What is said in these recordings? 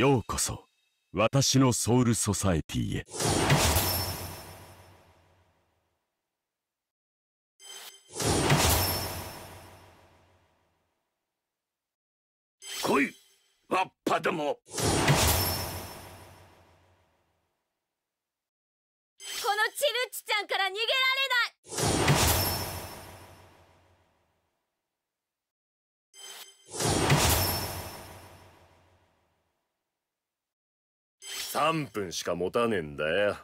ようこそ私のソウルソサエティへ来いわっぱども3分しか持たねえんだよ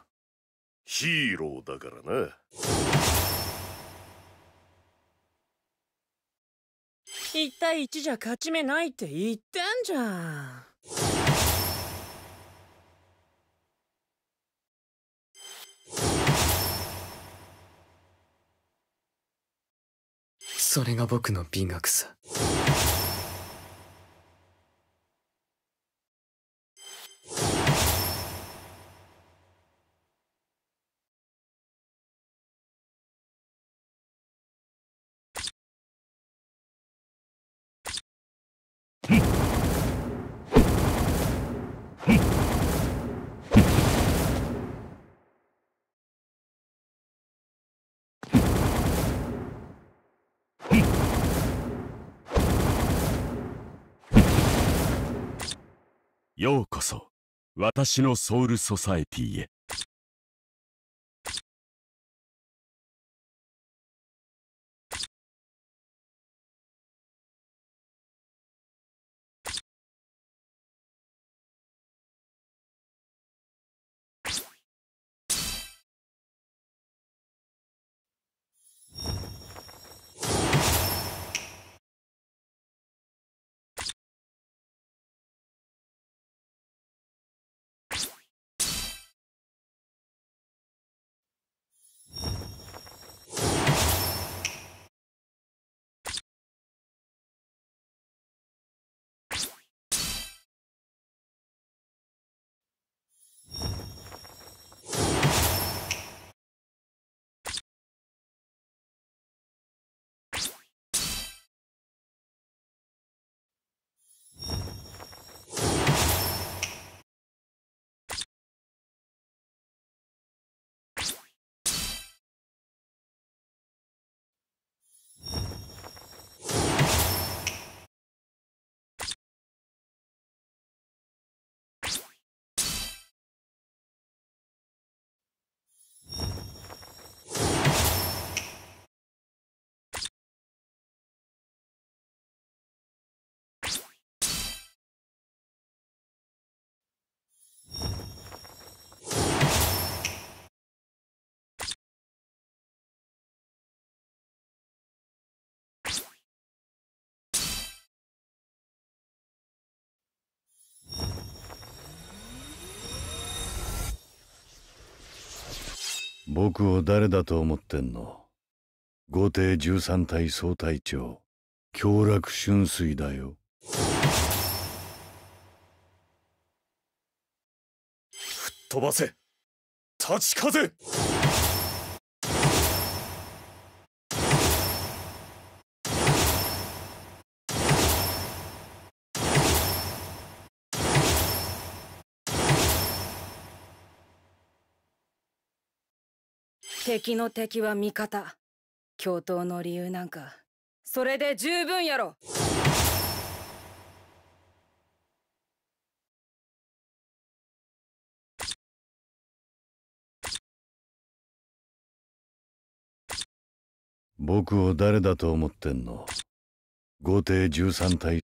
ヒーローだからな1対1じゃ勝ち目ないって言ってんじゃんそれが僕の美学さ。ようこそ、私のソウルソサエティへ。僕を誰だと思ってんの御帝十三隊総隊長凶楽春水だよ吹っ飛ばせ立ち風敵の敵は味方共闘の理由なんかそれで十分やろ僕を誰だと思ってんの豪邸十三対